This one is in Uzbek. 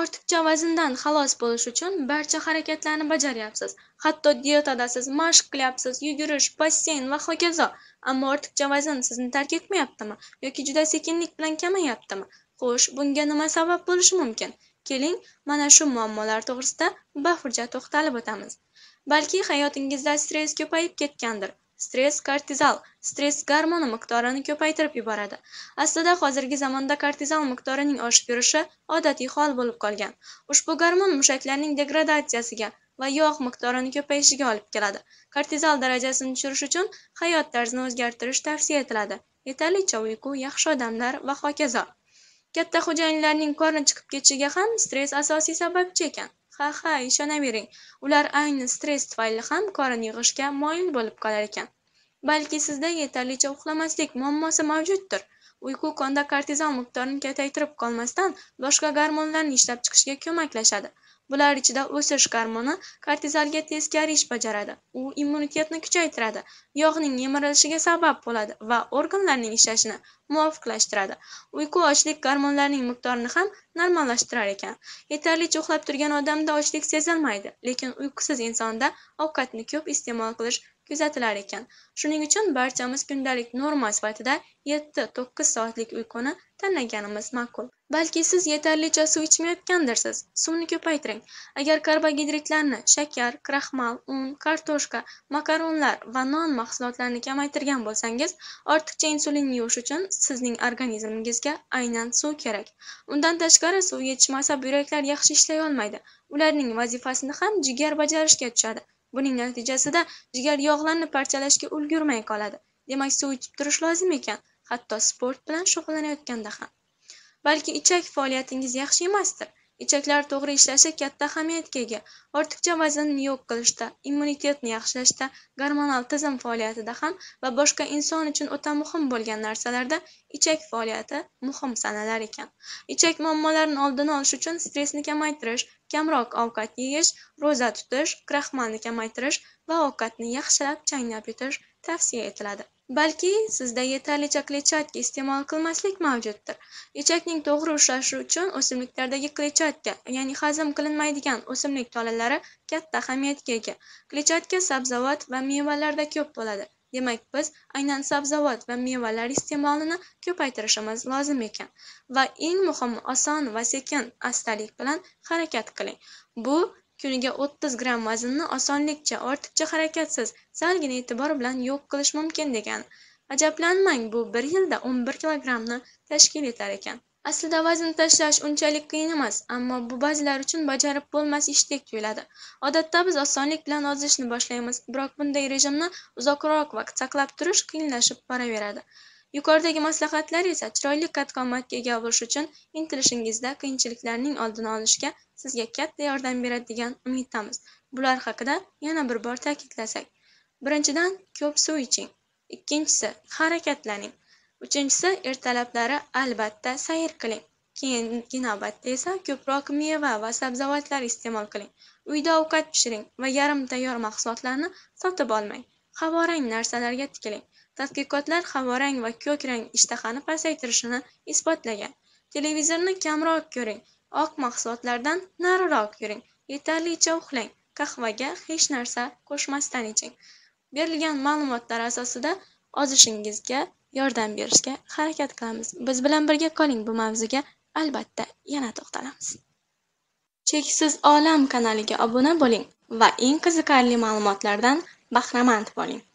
Ortiqcha vazndan xalos bo'lish uchun barcha harakatlarni bajaryapsiz. Hatto diyetadasiz, mashq qilyapsiz, yugurish, basseyn va hokazo. Ammo ortiqcha vazn sizni tark etmayaptimi yoki juda sekinlik bilan kamayaptimi? Xo'sh, bunga nima sabab bo'lishi mumkin? Keling, mana shu muammolar to'g'risida bafurja to'xtalib o'tamiz. Balki hayotingizda stress ko'payib ketgandir. stress kortizol stress gormoni miqdorini ko'paytirib yuboradi aslida hozirgi zamonda kortizol miqdorining oshib yurishi odatiy hol bo'lib qolgan ushbu gormon mushaklarning degradatsiyasiga va yog' miqdorini ko'payishiga olib keladi kortizol darajasini tushirish uchun hayot tarzini o'zgartirish tavsiya etiladi yetarlicha uyqu yaxshi odamlar va hokazo katta xo'jayinlarning qorni chiqib ketishiga ham stress asosiy sababchi ekan ha ha ishonavering ular ayni stress tufayli ham qorin yig'ishga moyil bo'lib qolar ekan balki sizda yetarlicha uxlamaslik muammosi mavjuddir uyqu qonda kortizol miqdorini kamaytirib qolmasdan boshqa gormonlarni ishlab chiqishga ko'maklashadi Bular ichida o'sish gormoni kortizolga teskari ish bajaradi. U immunitetni kuchaytiradi, yog'ning yemirilishiga sabab bo'ladi va organlarning ishlashini muvofiqlashtiradi. Uyqu ochlik gormonlarining miqdorini ham normallashtirar ekan. Yetarlicha uxlab turgan odamda ochlik sezilmaydi, lekin uyqusiz insonda ovqatni ko'p iste'mol qilish kuzatilar ekan shuning uchun barchamiz kundalik norma sifatida yetti to'qqiz soatlik uyquni tanlaganimiz ma'qul balki siz yetarlicha suv ichmayotgandirsiz suvni ko'paytiring agar karbogidritlarni shakar kraxmal un kartoshka makaronlar va non mahsulotlarini kamaytirgan bo'lsangiz ortiqcha insulin yuvish uchun sizning organizmingizga aynan suv kerak undan tashqari suv yetishmasa buyraklar yaxshi ishlay olmaydi ularning vazifasini ham jigar bajarishga tushadi buning natijasida jigar yog'larni parchalashga ulgurmay qoladi demak suv ichib turish lozim ekan hatto sport bilan shug'ullanayotganda ham balki ichak faoliyatingiz yaxshi emasdir ichaklar to'g'ri ishlashi katta ahamiyatga ega ortiqcha vaznni yo'q qilishda immunitetni yaxshilashda gormonal tizim faoliyatida ham va boshqa inson uchun o'ta muhim bo'lgan narsalarda ichak faoliyati muhim sanalar ekan ichak muammolarini oldini olish uchun stressni kamaytirish kamroq ovqat yeyish ro'za tutish kraxmalni kamaytirish va ovqatni yaxshilab changlab yutish tavsiya etiladi balki sizda yetarlicha kletchatka iste'mol qilmaslik mavjuddir ichakning to'g'ri ushlashi uchun o'simliklardagi kletchatka ya'ni hazm qilinmaydigan o'simlik tolalari katta ahamiyatga ega kletchatka sabzavot va mevalarda ko'p bo'ladi demak biz aynan sabzavot va mevalar iste'molini ko'paytirishimiz lozim ekan va eng muhimi oson va sekin astalik bilan harakat qiling bu kuniga o'ttiz gramm vaznni osonlikcha ortiqcha harakatsiz salgina e'tibor bilan yo'q qilish mumkin degan ajablanmang bu bir yilda o'n bir kilogrammni tashkil etar ekan aslida vazn tashlash unchalik qiyin emas ammo bu ba'zilar uchun bajarib bo'lmas ishdek tuyuladi odatda biz osonlik bilan ozishni boshlaymiz biroq bunday rejimni uzoqroq vaqt saqlab turish qiyinlashib boraveradi Yuqoridagi maslahatlar esa chiroyli qad-qomatga ega bo'lish uchun intilishingizda qiyinchiliklarning oldini olishga sizga katta yordam beradi degan umiddamiz. Bular haqida yana bir bor ta'kidlasak. Birinchidan, ko'p suv iching. Ikkinchisi, harakatlaning. Uchinchisi, ertalablari albatta sayr qiling. Keyingi navbatda esa ko'proq meva va sabzavotlar iste'mol qiling. Uyda ovqat pishiring va yarim tayyor mahsulotlarni sotib olmang. Havorang narsalarga tikiling. Tadqiqotlar havorang va ko'k rang ishtahani pasaytirishini isbotlagan. Televizorni kamroq ko'ring, oq mahsulotlardan nariroq yuring, yetarlicha uxlang, qahvaga hech narsa qo'shmasdan iching. Berilgan ma'lumotlar asosida ozishingizga yordam berishga harakat qilamiz. Biz bilan birga qoling, bu mavzuga albatta yana to'xtalamiz. Cheksiz olam kanaliga obuna bo'ling va eng qiziqarli ma'lumotlardan bahramand bo'ling.